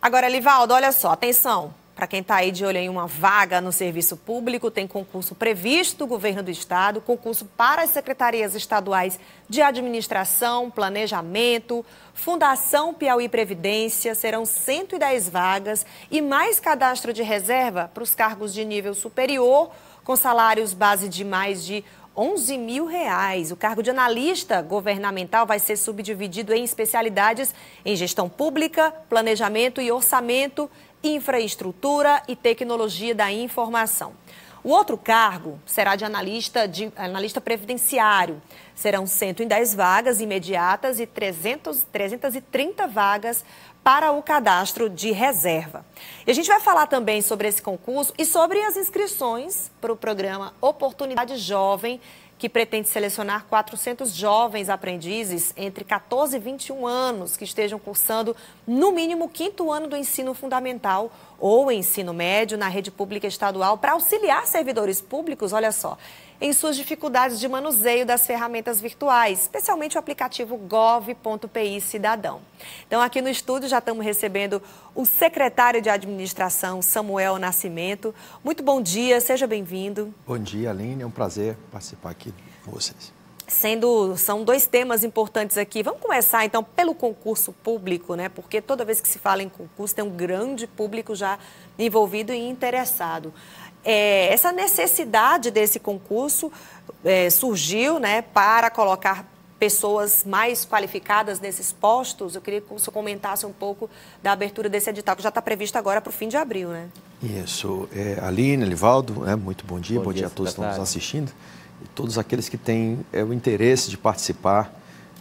Agora, Livaldo, olha só, atenção. Para quem está aí de olho em uma vaga no serviço público, tem concurso previsto do governo do estado, concurso para as secretarias estaduais de administração, planejamento, Fundação Piauí Previdência, serão 110 vagas e mais cadastro de reserva para os cargos de nível superior, com salários base de mais de 11 mil reais. O cargo de analista governamental vai ser subdividido em especialidades em gestão pública, planejamento e orçamento, infraestrutura e tecnologia da informação. O outro cargo será de analista, de analista previdenciário. Serão 110 vagas imediatas e 300, 330 vagas para o cadastro de reserva. E a gente vai falar também sobre esse concurso e sobre as inscrições para o programa Oportunidade Jovem, que pretende selecionar 400 jovens aprendizes entre 14 e 21 anos que estejam cursando no mínimo o quinto ano do ensino fundamental ou ensino médio na rede pública estadual para auxiliar servidores públicos, olha só, em suas dificuldades de manuseio das ferramentas virtuais, especialmente o aplicativo gov.pi Cidadão. Então, aqui no estúdio já estamos recebendo o secretário de administração, Samuel Nascimento. Muito bom dia, seja bem-vindo. Bom dia, Aline, é um prazer participar aqui com vocês. Sendo, são dois temas importantes aqui. Vamos começar então pelo concurso público, né? Porque toda vez que se fala em concurso tem um grande público já envolvido e interessado. É, essa necessidade desse concurso é, surgiu, né, para colocar pessoas mais qualificadas nesses postos. Eu queria que você comentasse um pouco da abertura desse edital que já está previsto agora para o fim de abril, né? Isso, é, Aline, Livaldo, é, muito bom dia, bom, bom dia, dia a todos que estão nos assistindo todos aqueles que têm é, o interesse de participar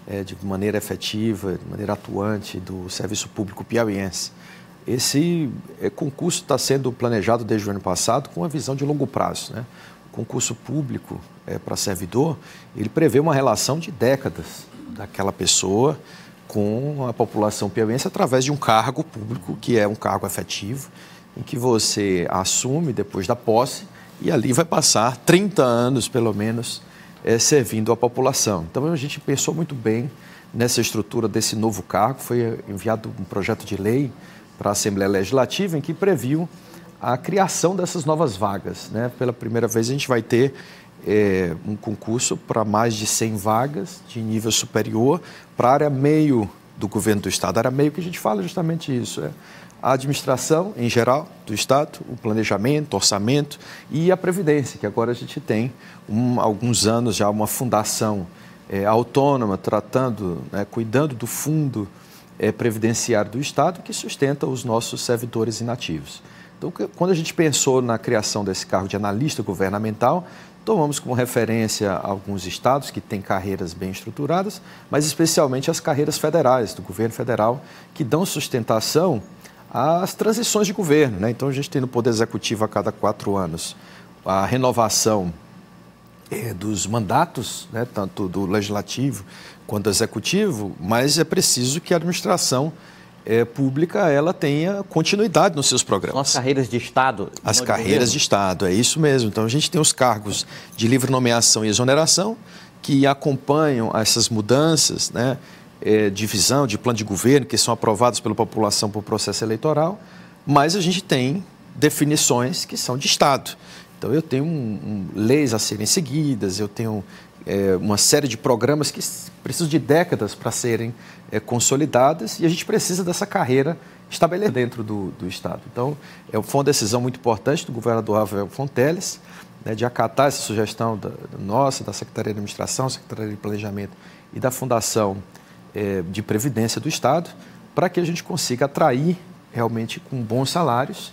é, de maneira efetiva, de maneira atuante do serviço público piauiense. Esse é, concurso está sendo planejado desde o ano passado com uma visão de longo prazo. Né? O concurso público é, para servidor, ele prevê uma relação de décadas daquela pessoa com a população piauiense através de um cargo público, que é um cargo efetivo, em que você assume depois da posse e ali vai passar 30 anos, pelo menos, é, servindo a população. Então a gente pensou muito bem nessa estrutura desse novo cargo. Foi eh, enviado um projeto de lei para a Assembleia Legislativa em que previu a criação dessas novas vagas. Né? Pela primeira vez, a gente vai ter é, um concurso para mais de 100 vagas de nível superior para a área meio do governo do Estado. A área meio que a gente fala justamente isso: é a administração em geral do Estado, o planejamento, orçamento e a previdência, que agora a gente tem um, alguns anos já uma fundação é, autônoma tratando, né, cuidando do fundo é, previdenciário do Estado que sustenta os nossos servidores inativos. Então, quando a gente pensou na criação desse cargo de analista governamental, tomamos como referência alguns estados que têm carreiras bem estruturadas, mas especialmente as carreiras federais, do governo federal, que dão sustentação as transições de governo. Né? Então, a gente tem no Poder Executivo a cada quatro anos a renovação é, dos mandatos, né? tanto do Legislativo quanto do Executivo, mas é preciso que a administração é, pública ela tenha continuidade nos seus programas. São as carreiras de Estado. As carreiras de Estado, é isso mesmo. Então, a gente tem os cargos de livre nomeação e exoneração que acompanham essas mudanças, né? é, de visão, de plano de governo, que são aprovados pela população por processo eleitoral, mas a gente tem definições que são de Estado. Então, eu tenho um, um, leis a serem seguidas, eu tenho é, uma série de programas que precisam de décadas para serem é, consolidadas e a gente precisa dessa carreira estabelecida dentro do, do Estado. Então, é, foi uma decisão muito importante do governador Rafael Fonteles né, de acatar essa sugestão da nossa, da Secretaria de Administração, Secretaria de Planejamento e da Fundação é, de previdência do Estado, para que a gente consiga atrair realmente com bons salários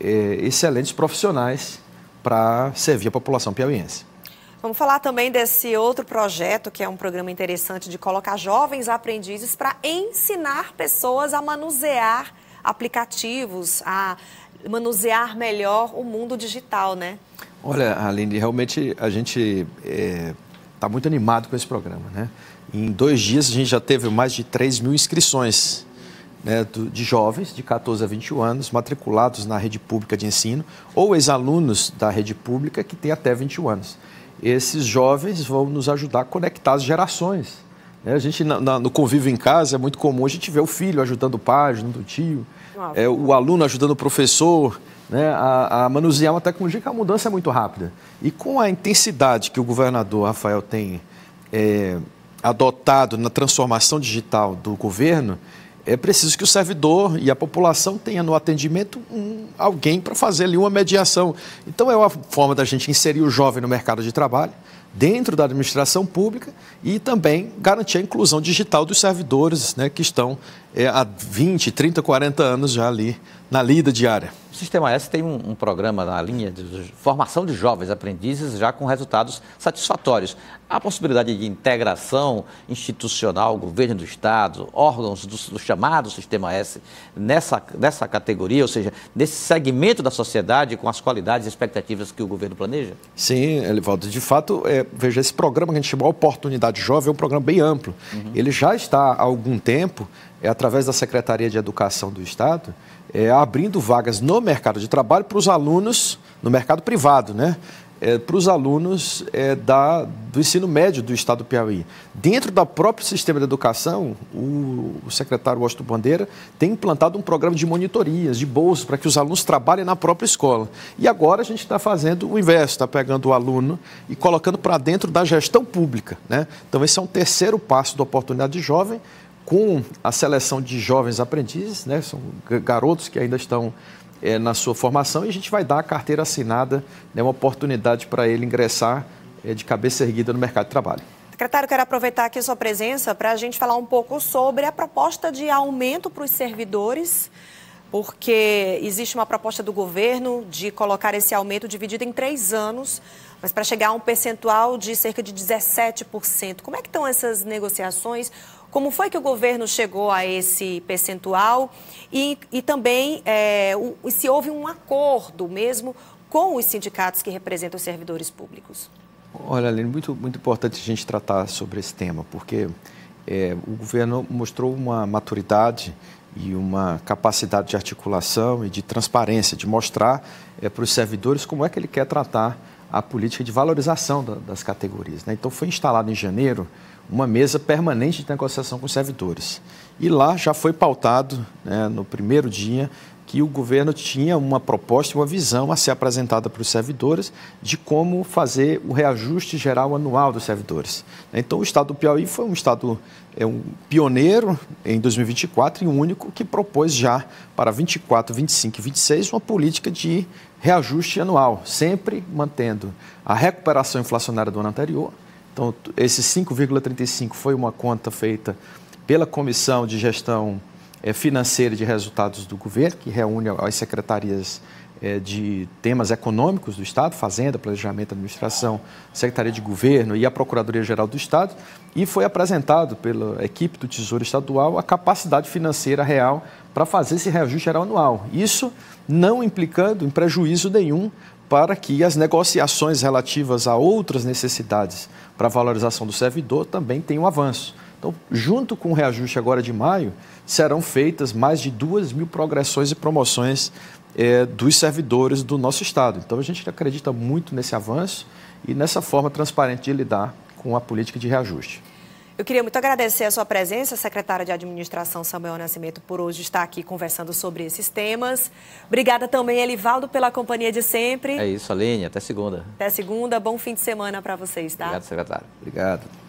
é, excelentes profissionais para servir a população piauiense. Vamos falar também desse outro projeto, que é um programa interessante de colocar jovens aprendizes para ensinar pessoas a manusear aplicativos, a manusear melhor o mundo digital, né? Olha, Aline, realmente a gente está é, tá muito animado com esse programa, né? Em dois dias a gente já teve mais de 3 mil inscrições né, de jovens de 14 a 21 anos matriculados na rede pública de ensino ou ex-alunos da rede pública que têm até 21 anos. Esses jovens vão nos ajudar a conectar as gerações. Né? A gente, na, na, no convívio em casa, é muito comum a gente ver o filho ajudando o pai, ajudando o tio, é, o aluno ajudando o professor, né, a, a, manusear uma tecnologia que a mudança é muito rápida. E com a intensidade que o governador Rafael tem é, adotado na transformação digital do governo, é preciso que o servidor e a população tenha no atendimento um, alguém para fazer ali uma mediação. Então, é uma forma da gente inserir o jovem no mercado de trabalho, dentro da administração pública e também garantir a inclusão digital dos servidores né, que estão é, há 20, 30, 40 anos já ali na lida diária. Sistema S tem um, um, programa na linha de formação de jovens aprendizes já com resultados satisfatórios. Há possibilidade de integração institucional, governo do Estado, órgãos do, do chamado Sistema S nessa, nessa categoria, ou seja, nesse segmento da sociedade com as qualidades e expectativas que o governo planeja? Sim, Elivaldo. De fato, é, veja, esse programa que a gente chamou Oportunidade Jovem é um programa bem amplo. Uhum. Ele já está há algum tempo, é através da Secretaria de Educação do Estado, é, abrindo vagas no mercado de trabalho para os alunos, no mercado privado, né? É, para os alunos é, da, do ensino médio do estado do Piauí. Dentro do próprio sistema de educação, o, o secretário Washington Bandeira tem implantado um programa de monitorias, de bolsas, para que os alunos trabalhem na própria escola. E agora a gente está fazendo o inverso, está pegando o aluno e colocando para dentro da gestão pública. Né? Então, esse é um terceiro passo da oportunidade de jovem, com a seleção de jovens aprendizes, né? são garotos que ainda estão é, na sua formação, e a gente vai dar a carteira assinada, né? uma oportunidade para ele ingressar é, de cabeça erguida no mercado de trabalho. Secretário, quero aproveitar aqui sua presença para a gente falar um pouco sobre a proposta de aumento para os servidores, porque existe uma proposta do governo de colocar esse aumento dividido em três anos, mas para chegar a um percentual de cerca de 17%. Como é que estão essas negociações? Como foi que o governo chegou a esse percentual e, e também é, o, se houve um acordo mesmo com os sindicatos que representam os servidores públicos? Olha, Aline, muito, muito importante a gente tratar sobre esse tema, porque é, o governo mostrou uma maturidade e uma capacidade de articulação e de transparência, de mostrar é, para os servidores como é que ele quer tratar a política de valorização da, das categorias. Né? Então, foi instalada em janeiro uma mesa permanente de negociação com os servidores. E lá já foi pautado, né, no primeiro dia, que o governo tinha uma proposta, uma visão a ser apresentada para os servidores de como fazer o reajuste geral anual dos servidores. Então, o Estado do Piauí foi um Estado é um pioneiro em 2024 e o único que propôs já para 24, 25 e 26 uma política de reajuste anual, sempre mantendo a recuperação inflacionária do ano anterior. Então, esse 5,35 foi uma conta feita pela Comissão de Gestão é, financeira de resultados do governo, que reúne as secretarias é, de temas econômicos do Estado, Fazenda, Planejamento, Administração, Secretaria de Governo e a Procuradoria-Geral do Estado, e foi apresentado pela equipe do Tesouro Estadual a capacidade financeira real para fazer esse reajuste geral anual. Isso não implicando em prejuízo nenhum para que as negociações relativas a outras necessidades para valorização do servidor também tenham avanço. Então, junto com o reajuste agora de maio, serão feitas mais de duas mil progressões e promoções é, dos servidores do nosso Estado. Então, a gente acredita muito nesse avanço e nessa forma transparente de lidar com a política de reajuste. Eu queria muito agradecer a sua presença, secretária de Administração Samuel Nascimento, por hoje estar aqui conversando sobre esses temas. Obrigada também, Elivaldo, pela companhia de sempre. É isso, Aline. Até segunda. Até segunda. Bom fim de semana para vocês, tá? Obrigado, secretário. Obrigado.